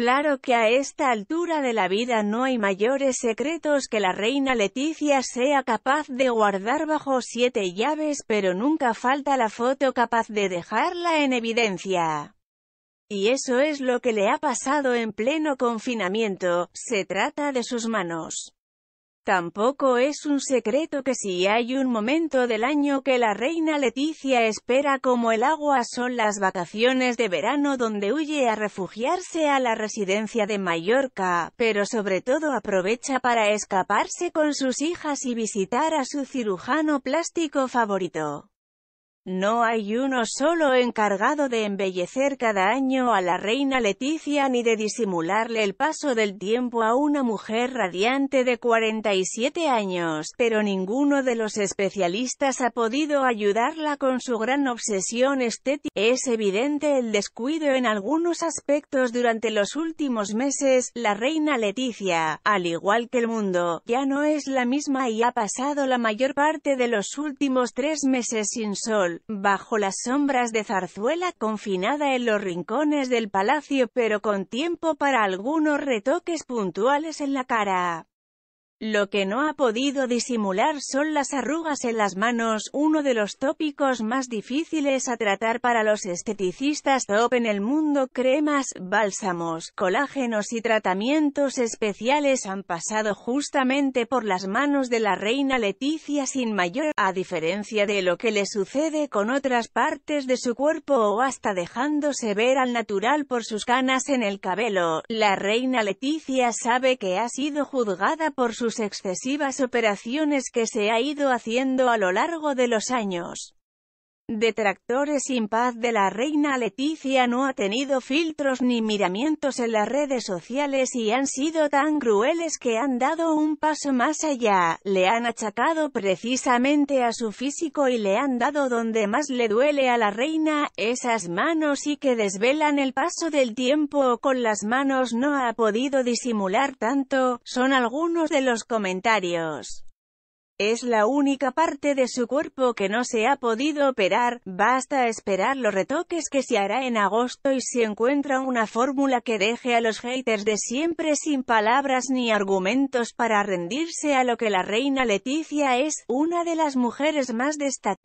claro que a esta altura de la vida no hay mayores secretos que la reina Leticia sea capaz de guardar bajo siete llaves pero nunca falta la foto capaz de dejarla en evidencia. Y eso es lo que le ha pasado en pleno confinamiento, se trata de sus manos. Tampoco es un secreto que si hay un momento del año que la reina Leticia espera como el agua son las vacaciones de verano donde huye a refugiarse a la residencia de Mallorca, pero sobre todo aprovecha para escaparse con sus hijas y visitar a su cirujano plástico favorito. No hay uno solo encargado de embellecer cada año a la reina Leticia ni de disimularle el paso del tiempo a una mujer radiante de 47 años, pero ninguno de los especialistas ha podido ayudarla con su gran obsesión estética. Es evidente el descuido en algunos aspectos durante los últimos meses, la reina Leticia, al igual que el mundo, ya no es la misma y ha pasado la mayor parte de los últimos tres meses sin sol, bajo las sombras de Zarzuela confinada en los rincones del palacio pero con tiempo para algunos retoques puntuales en la cara. Lo que no ha podido disimular son las arrugas en las manos, uno de los tópicos más difíciles a tratar para los esteticistas top en el mundo. Cremas, bálsamos, colágenos y tratamientos especiales han pasado justamente por las manos de la reina Leticia sin mayor, a diferencia de lo que le sucede con otras partes de su cuerpo o hasta dejándose ver al natural por sus canas en el cabello. La reina Leticia sabe que ha sido juzgada por sus excesivas operaciones que se ha ido haciendo a lo largo de los años detractores sin paz de la reina Leticia no ha tenido filtros ni miramientos en las redes sociales y han sido tan crueles que han dado un paso más allá, le han achacado precisamente a su físico y le han dado donde más le duele a la reina, esas manos y que desvelan el paso del tiempo con las manos no ha podido disimular tanto, son algunos de los comentarios. Es la única parte de su cuerpo que no se ha podido operar, basta esperar los retoques que se hará en agosto y se encuentra una fórmula que deje a los haters de siempre sin palabras ni argumentos para rendirse a lo que la reina Leticia es, una de las mujeres más destacadas.